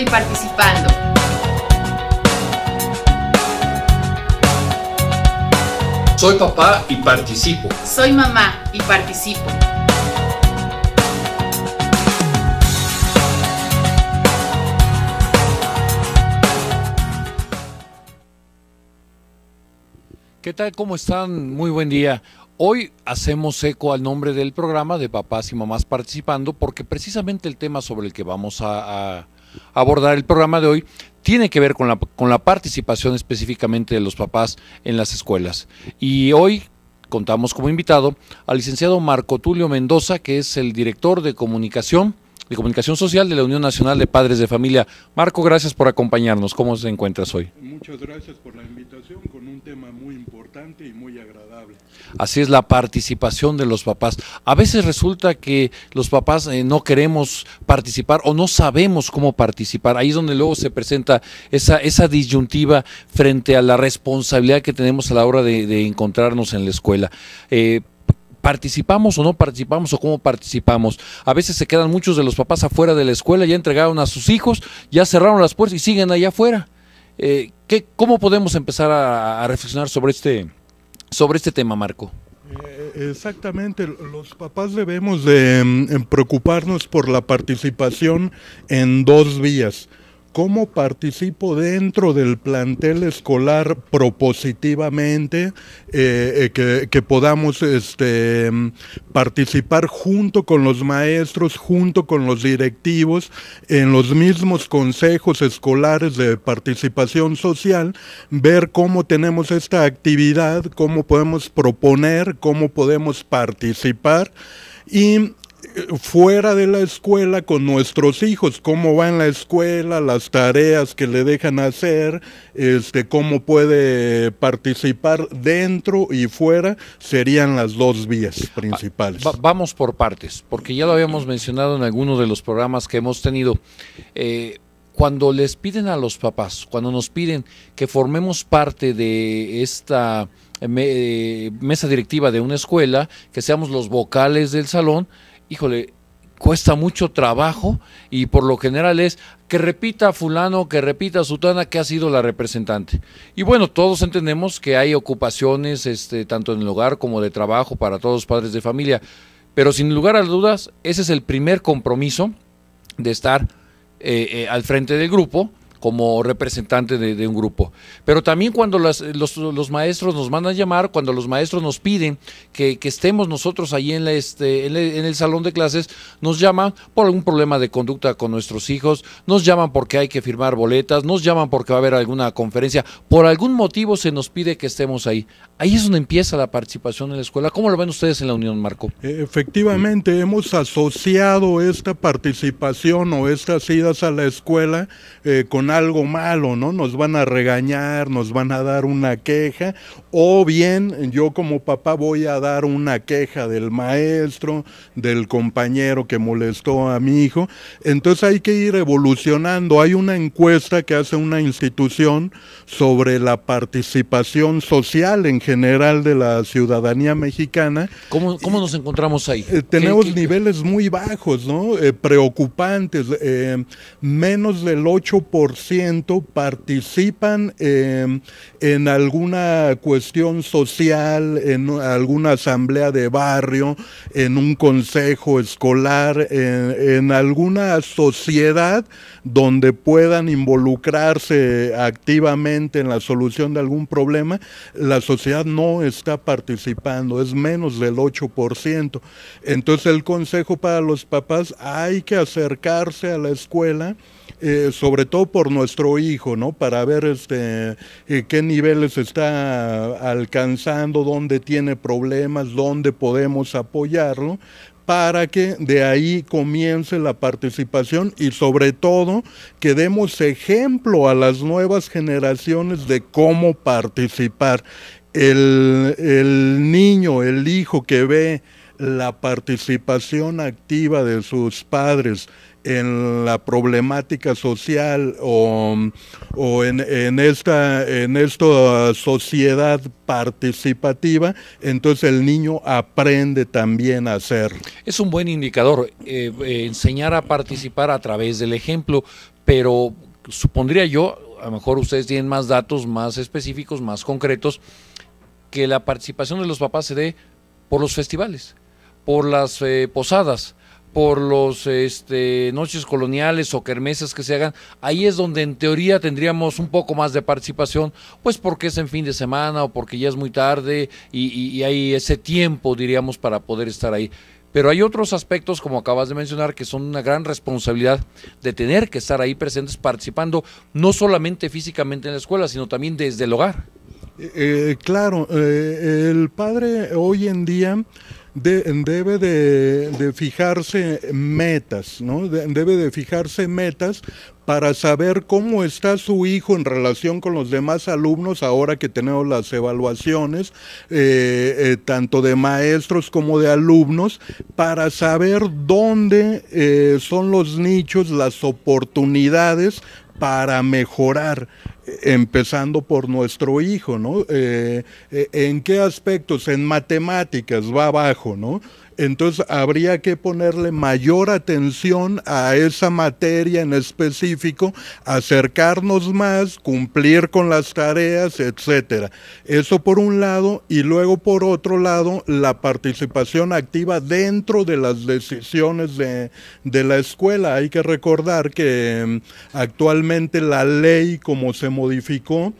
y participando. Soy papá y participo. Soy mamá y participo. ¿Qué tal? ¿Cómo están? Muy buen día. Hoy hacemos eco al nombre del programa de Papás y Mamás Participando porque precisamente el tema sobre el que vamos a abordar el programa de hoy tiene que ver con la, con la participación específicamente de los papás en las escuelas. Y hoy contamos como invitado al licenciado Marco Tulio Mendoza, que es el director de comunicación de Comunicación Social de la Unión Nacional de Padres de Familia. Marco, gracias por acompañarnos. ¿Cómo se encuentras hoy? Muchas gracias por la invitación con un tema muy importante y muy agradable. Así es la participación de los papás. A veces resulta que los papás eh, no queremos participar o no sabemos cómo participar. Ahí es donde luego se presenta esa, esa disyuntiva frente a la responsabilidad que tenemos a la hora de, encontrarnos en la escuela. Eh, participamos o no participamos o cómo participamos. A veces se quedan muchos de los papás afuera de la escuela, ya entregaron a sus hijos, ya cerraron las puertas y siguen allá afuera. Eh, ¿qué, ¿Cómo podemos empezar a, reflexionar sobre este, sobre este tema, Marco? Eh, exactamente, los papás debemos mm, preocuparnos por la participación en dos vías cómo participo dentro del plantel escolar propositivamente, eh, eh, que, podamos este, participar junto con los maestros, junto con los directivos, en los mismos consejos escolares de participación social, ver cómo tenemos esta actividad, cómo podemos proponer, cómo podemos participar y fuera de la escuela con nuestros hijos, cómo va en la escuela, las tareas que le dejan hacer, este, cómo puede participar dentro y fuera, serían las dos vías principales. vamos por partes, porque ya lo habíamos mencionado en algunos de los programas que hemos tenido. Eh, cuando les piden a los papás, cuando nos piden que formemos parte de esta eh, eh, mesa directiva de una escuela, que seamos los vocales del salón, híjole, cuesta mucho trabajo y por lo general es que repita fulano, que repita sutana, que ha sido la representante. Y bueno, todos entendemos que hay ocupaciones este, tanto en el hogar como de trabajo para todos los padres de familia, pero sin lugar a dudas, ese es el primer compromiso de estar eh, eh, al frente del grupo como representante de, un grupo. Pero también cuando las, los, los, maestros nos mandan llamar, cuando los maestros nos piden que, que estemos nosotros ahí en, la, este, en, el salón de clases, nos llaman por algún problema de conducta con nuestros hijos, nos llaman porque hay que firmar boletas, nos llaman porque va a haber alguna conferencia, por algún motivo se nos pide que estemos ahí. Ahí es donde empieza la participación en la escuela. ¿Cómo lo ven ustedes en la Unión, Marco? Eh, efectivamente, hemos asociado esta participación o estas idas a la escuela eh, con algo malo, ¿no? Nos van a regañar, nos van a dar una queja, o bien yo como papá voy a dar una queja del maestro, del compañero que molestó a mi hijo. Entonces hay que ir evolucionando. Hay una encuesta que hace una institución sobre la participación social en general de la ciudadanía mexicana. ¿Cómo, cómo nos encontramos ahí? Eh, tenemos niveles muy bajos, ¿no? Eh, preocupantes. Eh, menos del 8% participan em, en alguna cuestión social, en alguna asamblea de barrio, en un consejo escolar, en, en alguna sociedad donde puedan involucrarse activamente en la solución de algún problema, la sociedad no está participando, es menos del 8%. Entonces el consejo para los papás, hay que acercarse a la escuela eh, sobre todo por nuestro hijo, ¿no? Para ver este, eh, qué niveles está alcanzando, dónde tiene problemas, dónde podemos apoyarlo, para que de ahí comience la participación y sobre todo que demos ejemplo a las nuevas generaciones de cómo participar. El, el niño, el hijo que ve la participación activa de sus padres, en la problemática social o, en, esta, en esta sociedad participativa, entonces el niño aprende también a hacer. Es un buen indicador, eh, eh, enseñar a participar a través del ejemplo, pero supondría yo, a lo mejor ustedes tienen más datos más específicos, más concretos, que la participación de los papás se dé por los festivales, por las eh, posadas, por los este, noches coloniales o kermesas que se hagan, ahí es donde en teoría tendríamos un poco más de participación, pues porque es en fin de semana o porque ya es muy tarde y, hay ese tiempo, diríamos, para poder estar ahí. Pero hay otros aspectos, como acabas de mencionar, que son una gran responsabilidad de tener que estar ahí presentes participando, no solamente físicamente en la escuela, sino también desde el hogar. Eh, eh, claro, eh, el padre hoy en día debe de, fijarse metas, ¿no? debe de fijarse metas para saber cómo está su hijo en relación con los demás alumnos ahora que tenemos las evaluaciones, eh, eh, tanto de maestros como de alumnos, para saber dónde eh, son los nichos, las oportunidades para mejorar empezando por nuestro hijo, ¿no? ¿En qué aspectos? En matemáticas va abajo, ¿no? Entonces habría que ponerle mayor atención a esa materia en específico, acercarnos más, cumplir con las tareas, etcétera. Eso por un lado y luego por otro lado la participación activa dentro de las decisiones de, de la escuela. Hay que recordar que em, actualmente la ley como se modificó,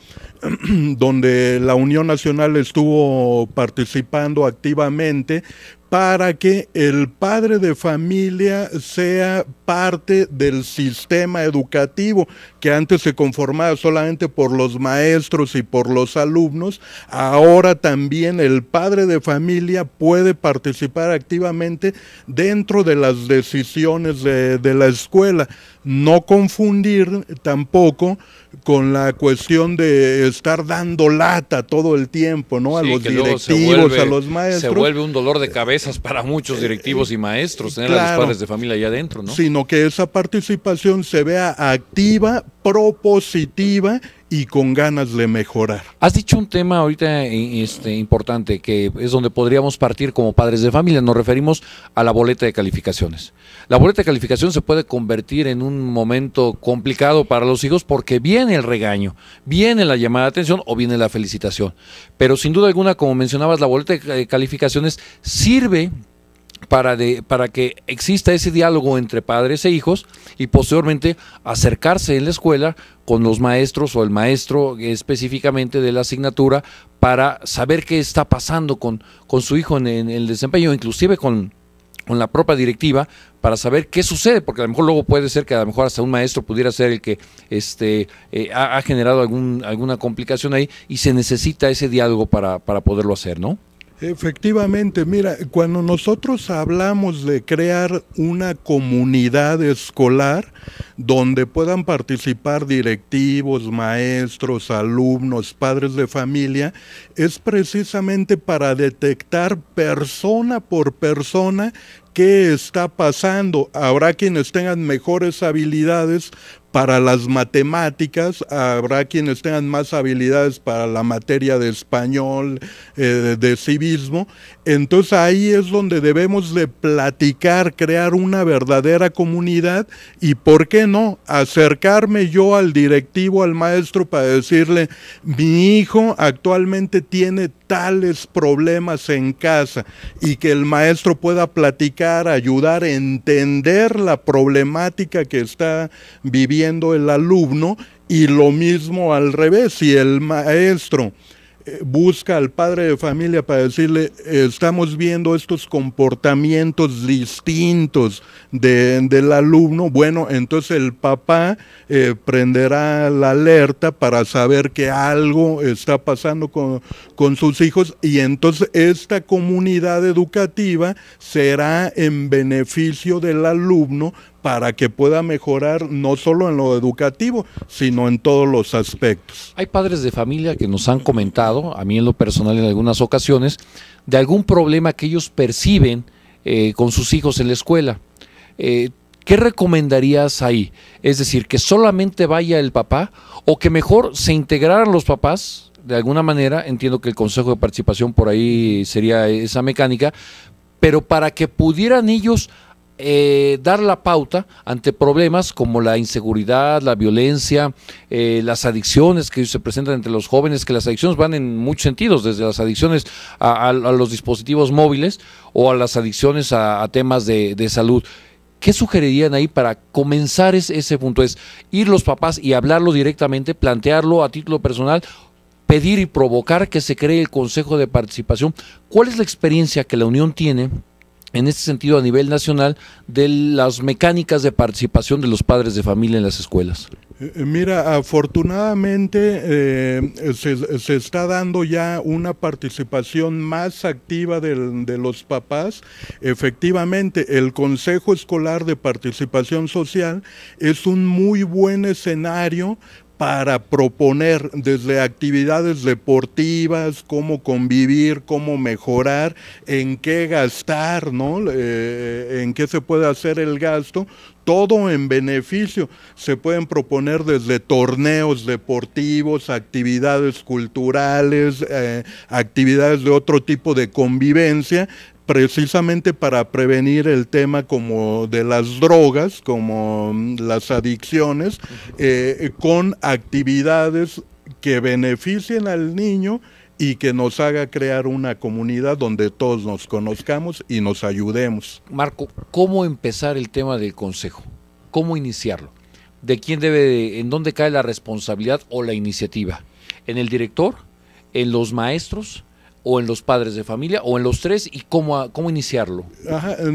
donde la Unión Nacional estuvo participando activamente, para que el padre de familia sea parte del sistema educativo que antes se conformaba solamente por los maestros y por los alumnos, ahora también el padre de familia puede participar activamente dentro de las decisiones de, la escuela no confundir tampoco con la cuestión de estar dando lata todo el tiempo, ¿no? A los directivos, a los maestros. Se vuelve un dolor de cabezas para muchos directivos y maestros, tener a los padres de familia allá adentro, ¿no? Sino que esa participación se vea activa, propositiva y con ganas de mejorar. Has dicho un tema ahorita eh, este, importante que es donde podríamos partir como padres de familia. Nos referimos a la boleta de calificaciones. La boleta de calificación se puede convertir en un momento complicado para los hijos porque viene el regaño, viene la llamada de atención o viene la felicitación. Pero sin duda alguna, como mencionabas, la boleta de calificaciones sirve para, de, para que exista ese diálogo entre padres e hijos y posteriormente acercarse en la escuela con los maestros o el maestro específicamente de la asignatura para saber qué está pasando con, su hijo en, el desempeño, inclusive con, la propia directiva para saber qué sucede, porque a lo mejor luego puede ser que a lo mejor hasta un maestro pudiera ser el que este, eh, ha, ha, generado algún, alguna complicación ahí y se necesita ese diálogo para, para poderlo hacer, ¿no? Efectivamente, mira, cuando nosotros hablamos de crear una comunidad escolar donde puedan participar directivos, maestros, alumnos, padres de familia, es precisamente para detectar persona por persona qué está pasando. Habrá quienes tengan mejores habilidades para las matemáticas, habrá quienes tengan más habilidades para la materia de español, eh, de civismo. Entonces ahí es donde debemos de platicar, crear una verdadera comunidad y, ¿por qué no?, acercarme yo al directivo, al maestro, para decirle, mi hijo actualmente tiene tales problemas en casa y que el maestro pueda platicar, ayudar, a entender la problemática que está viviendo el alumno y lo mismo al revés, si el maestro eh, busca al padre de familia para decirle, estamos viendo estos comportamientos distintos del alumno, bueno, entonces el papá eh, prenderá la alerta para saber que algo está pasando con sus hijos y entonces esta comunidad educativa será en beneficio del alumno para que pueda mejorar no solo en lo educativo, sino en todos los aspectos. Hay padres de familia que nos han comentado, a mí en lo personal en algunas ocasiones, de algún problema que ellos perciben eh, con sus hijos en la escuela. Eh, ¿Qué recomendarías ahí? Es decir, que solamente vaya el papá o que mejor se integraran los papás. De alguna manera, entiendo que el Consejo de Participación por ahí sería esa mecánica, pero para que pudieran ellos eh, dar la pauta ante problemas como la inseguridad, la violencia, eh, las adicciones que se presentan entre los jóvenes, que las adicciones van en muchos sentidos, desde las adicciones a, los dispositivos móviles o a las adicciones a, temas de, salud. ¿Qué sugerirían ahí para comenzar ese punto? Es ir los papás y hablarlo directamente, plantearlo a título personal, pedir y provocar que se cree el Consejo de Participación. ¿Cuál es la experiencia que la Unión tiene en este sentido a nivel nacional de las mecánicas de participación de los padres de familia en las escuelas? Eh, eh, mira, afortunadamente eh, se, está dando ya una participación más activa de los papás. Efectivamente, el Consejo Escolar de Participación Social es un muy buen escenario para proponer desde actividades deportivas, cómo convivir, cómo mejorar, en qué gastar, ¿no? Eh, en qué se puede hacer el gasto, todo en beneficio. Se pueden proponer desde torneos deportivos, actividades culturales, eh, actividades de otro tipo de convivencia, precisamente para prevenir el tema como de las drogas, como mm, las adicciones, eh, con actividades que beneficien al niño y que nos haga crear una comunidad donde todos nos conozcamos y nos ayudemos. Marco, ¿cómo empezar el tema del consejo? ¿Cómo iniciarlo? ¿De quién debe, en dónde cae la responsabilidad o la iniciativa? ¿En el director? ¿En los maestros? o en los padres de familia o en los tres y cómo, cómo iniciarlo?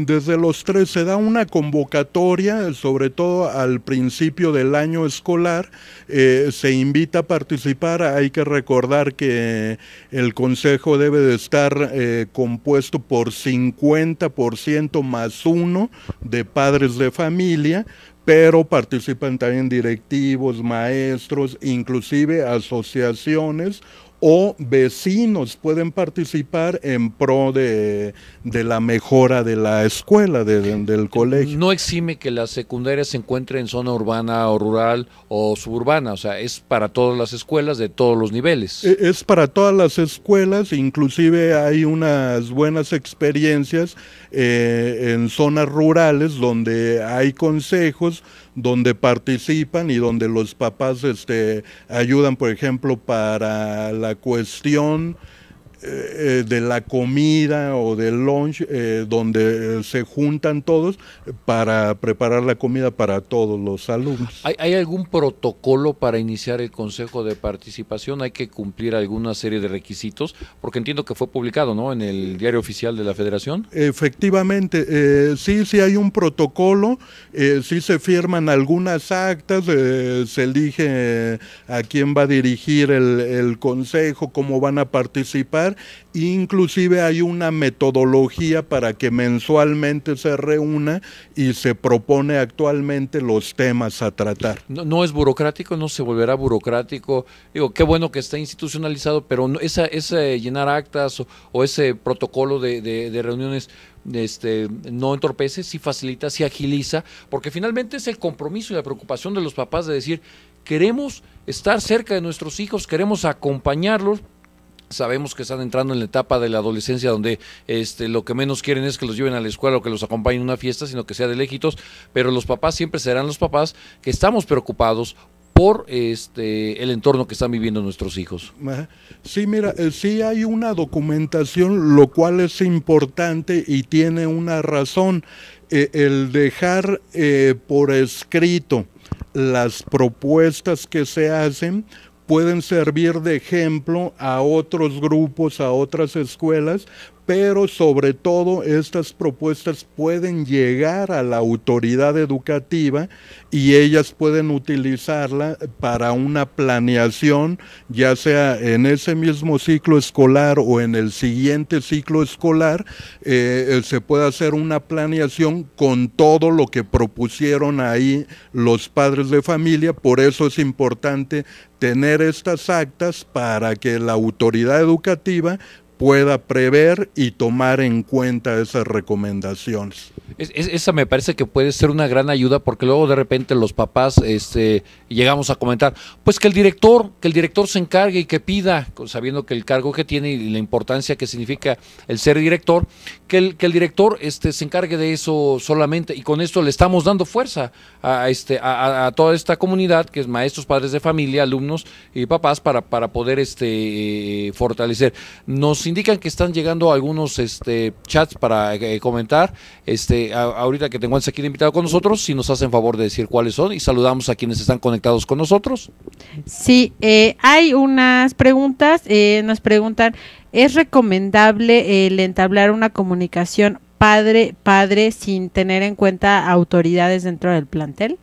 desde los tres se da una convocatoria, sobre todo al principio del año escolar, eh, se invita a participar, hay que recordar que el consejo debe de estar eh, compuesto por 50% más uno de padres de familia, pero participan también directivos, maestros, inclusive asociaciones o vecinos pueden participar en pro de, la mejora de la escuela, de, del colegio. No exime que la secundaria se encuentre en zona urbana o rural o suburbana, o sea, es para todas las escuelas de todos los niveles. E, es para todas las escuelas, inclusive hay unas buenas experiencias eh, en zonas rurales donde hay consejos donde participan y donde los papás este, ayudan, por ejemplo, para la cuestión eh, eh, de la comida o del lunch eh, donde se juntan todos para preparar la comida para todos los alumnos. ¿Hay, algún protocolo para iniciar el consejo de participación? ¿Hay que cumplir alguna serie de requisitos? Porque entiendo que fue publicado ¿no? en el diario oficial de la federación. Efectivamente, sí, sí hay un protocolo, sí se firman algunas actas, se elige a quién va a dirigir el, el consejo, cómo van a participar Inclusive hay una metodología para que mensualmente se reúna y se propone actualmente los temas a tratar. No, es burocrático, no se volverá burocrático. Digo, qué bueno que está institucionalizado, pero no, esa, ese llenar actas o, ese protocolo de, reuniones este, no entorpece, sí facilita, sí agiliza, porque finalmente es el compromiso y la preocupación de los papás de decir, queremos estar cerca de nuestros hijos, queremos acompañarlos, Sabemos que están entrando en la etapa de la adolescencia donde este, lo que menos quieren es que los lleven a la escuela o que los acompañen a una fiesta, sino que sea de lejitos, pero los papás siempre serán los papás que estamos preocupados por este el entorno que están viviendo nuestros hijos. Sí, mira, eh, sí hay una documentación, lo cual es importante y tiene una razón, eh, el dejar eh, por escrito las propuestas que se hacen pueden servir de ejemplo a otros grupos, a otras escuelas, pero sobre todo estas propuestas pueden llegar a la autoridad educativa y ellas pueden utilizarla para una planeación, ya sea en ese mismo ciclo escolar o en el siguiente ciclo escolar, eh, eh, se puede hacer una planeación con todo lo que propusieron ahí los padres de familia, por eso es importante tener estas actas para que la autoridad educativa pueda prever y tomar en cuenta esas recomendaciones. esa me parece que puede ser una gran ayuda porque luego de repente los papás este, llegamos a comentar, pues que el director, que el director se encargue y que pida, sabiendo que el cargo que tiene y la importancia que significa el ser director, que el, director este, se encargue de eso solamente y con esto le estamos dando fuerza a, este, a, toda esta comunidad que es maestros, padres de familia, alumnos y papás para, poder este, fortalecer. Nos indican que están llegando algunos este, chats para eh, comentar. Este, ahorita que tengo aquí invitado con nosotros, si nos hacen favor de decir cuáles son y saludamos a quienes están conectados con nosotros. Sí, eh, hay unas preguntas. Eh, nos preguntan, ¿es recomendable el entablar una comunicación padre-padre sin tener en cuenta autoridades dentro del plantel?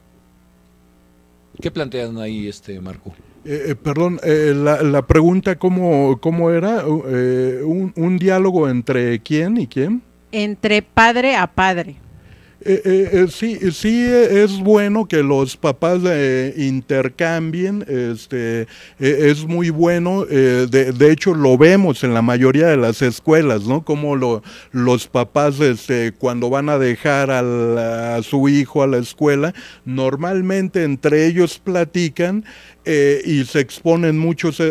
¿Qué plantean ahí, este Marco? Eh, eh, perdón, eh, la, pregunta, ¿cómo, era? un, diálogo entre quién y quién? Entre padre a padre. Eh, eh, eh, sí, sí es bueno que los papás intercambien, este, es muy bueno, de, de, hecho lo vemos en la mayoría de las escuelas, ¿no? Como lo, los papás este, cuando van a dejar a, su hijo a la escuela, normalmente entre ellos platican y se exponen muchos de,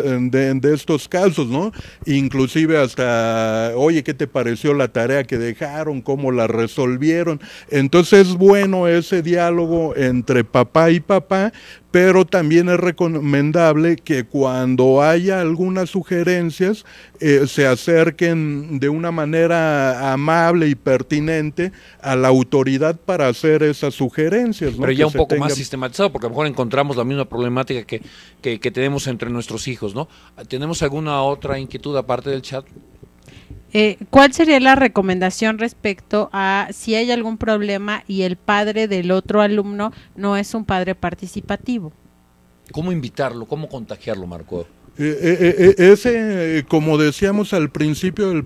de, estos casos, ¿no? Inclusive hasta, oye, ¿qué te pareció la tarea que dejaron? ¿Cómo la resolvieron? Entonces es bueno ese diálogo entre papá y papá, pero también es recomendable que cuando haya algunas sugerencias eh, se acerquen de una manera amable y pertinente a la autoridad para hacer esas sugerencias. Pero ya un poco más sistematizado, porque a lo mejor encontramos la misma problemática que, que tenemos entre nuestros hijos, ¿no? ¿Tenemos alguna otra inquietud aparte del chat? Eh, ¿Cuál sería la recomendación respecto a si hay algún problema y el padre del otro alumno no es un padre participativo? ¿Cómo invitarlo? ¿Cómo contagiarlo, Marco? Eh, eh, eh, ese, como decíamos al principio del,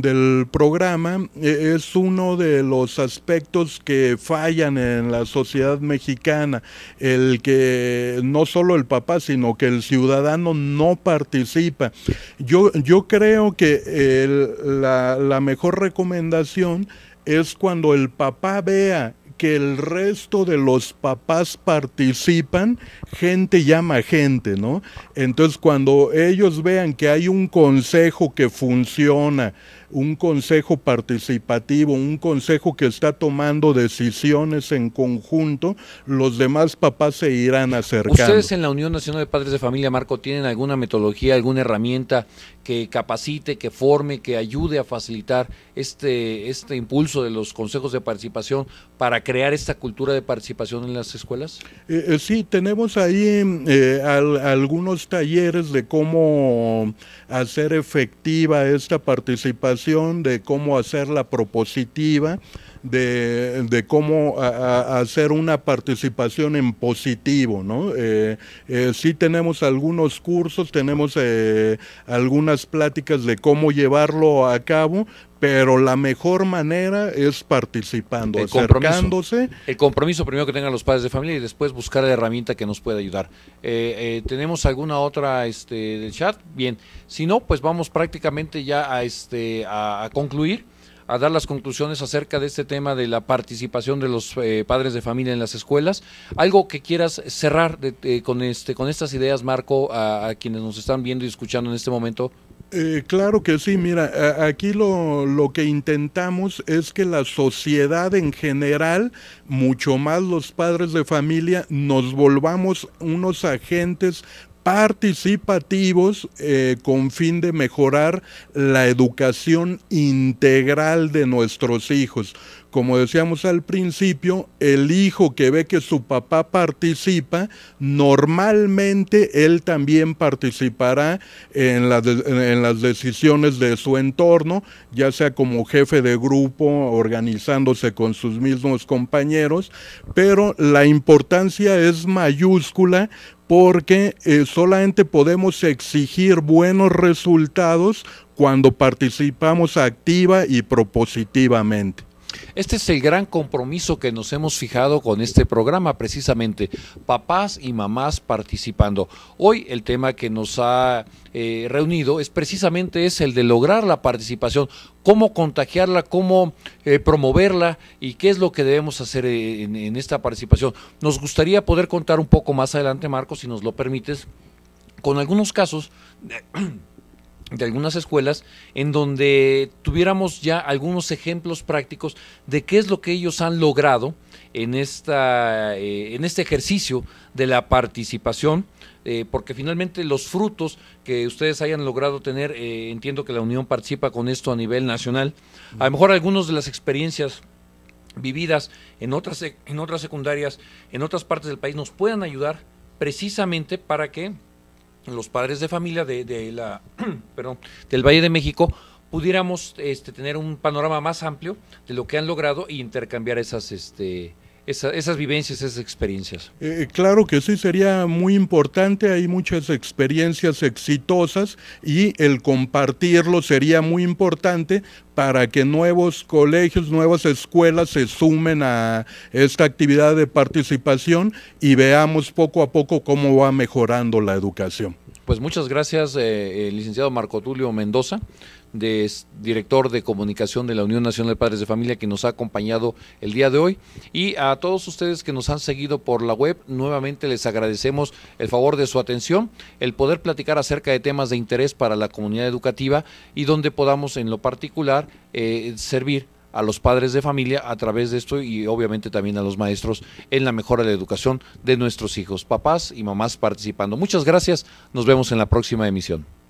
del programa, es uno de los aspectos que fallan en la sociedad mexicana, el que no solo el papá, sino que el ciudadano no participa. Yo, yo creo que la, la mejor recomendación es cuando el papá vea que el resto de los papás participan, gente llama gente, ¿no? Entonces cuando ellos vean que hay un consejo que funciona, un consejo participativo, un consejo que está tomando decisiones en conjunto, los demás papás se irán acercando. ¿Ustedes en la Unión Nacional de Padres de Familia, Marco, tienen alguna metodología, alguna herramienta que capacite, que forme, que ayude a facilitar este, este impulso de los consejos de participación para que crear esta cultura de participación en las escuelas? Eh, eh, sí, tenemos ahí em, eh, algunos talleres de cómo hacer efectiva esta participación, de cómo hacerla propositiva de, cómo hacer una participación en positivo, ¿no? Eh, eh sí tenemos algunos cursos, tenemos eh, algunas pláticas de cómo llevarlo a cabo, pero la mejor manera es participando, el Compromiso. El compromiso primero que tengan los padres de familia y después buscar la herramienta que nos pueda ayudar. Eh, ¿Tenemos alguna otra este, del chat? Bien, si no, pues vamos prácticamente ya a, este, a concluir a dar las conclusiones acerca de este tema de la participación de los eh, padres de familia en las escuelas. Algo que quieras cerrar eh, con, este, con estas ideas, Marco, a, quienes nos están viendo y escuchando en este momento. Eh, claro que sí, mira, aquí lo, lo que intentamos es que la sociedad en general, mucho más los padres de familia, nos volvamos unos agentes participativos eh, con fin de mejorar la educación integral de nuestros hijos como decíamos al principio, el hijo que ve que su papá participa, normalmente él también participará en las, decisiones de su entorno, ya sea como jefe de grupo, organizándose con sus mismos compañeros, pero la importancia es mayúscula porque eh, solamente podemos exigir buenos resultados cuando participamos activa y propositivamente. Este es el gran compromiso que nos hemos fijado con este programa, precisamente, papás y mamás participando. Hoy el tema que nos ha eh, reunido es precisamente es el de lograr la participación, cómo contagiarla, cómo eh, promoverla y qué es lo que debemos hacer eh, en, esta participación. Nos gustaría poder contar un poco más adelante, Marcos, si nos lo permites, con algunos casos de algunas escuelas en donde tuviéramos ya algunos ejemplos prácticos de qué es lo que ellos han logrado en, esta, eh, en este ejercicio de la participación, eh, porque finalmente los frutos que ustedes hayan logrado tener, eh, entiendo que la Unión participa con esto a nivel nacional, a lo mejor algunas de las experiencias vividas en otras, en otras secundarias, en otras partes del país, nos puedan ayudar precisamente para que los padres de familia de, de la, perdón, del Valle de México pudiéramos este, tener un panorama más amplio de lo que han logrado e intercambiar esas, este, esas vivencias, esas experiencias. Eh, eh, claro que sí, sería muy importante, hay muchas experiencias exitosas y el compartirlo sería muy importante para que nuevos colegios, nuevas escuelas se sumen a esta actividad de participación y veamos poco a poco cómo va mejorando la educación. Pues muchas gracias, eh, licenciado Marco Tulio Mendoza de director de comunicación de la Unión Nacional de Padres de Familia, que nos ha acompañado el día de hoy. Y a todos ustedes que nos han seguido por la web, nuevamente les agradecemos el favor de su atención, el poder platicar acerca de temas de interés para la comunidad educativa y donde podamos en lo particular eh, servir a los padres de familia a través de esto y obviamente también a los maestros en la mejora de la educación de nuestros hijos, papás y mamás participando. Muchas gracias, nos vemos en la próxima emisión.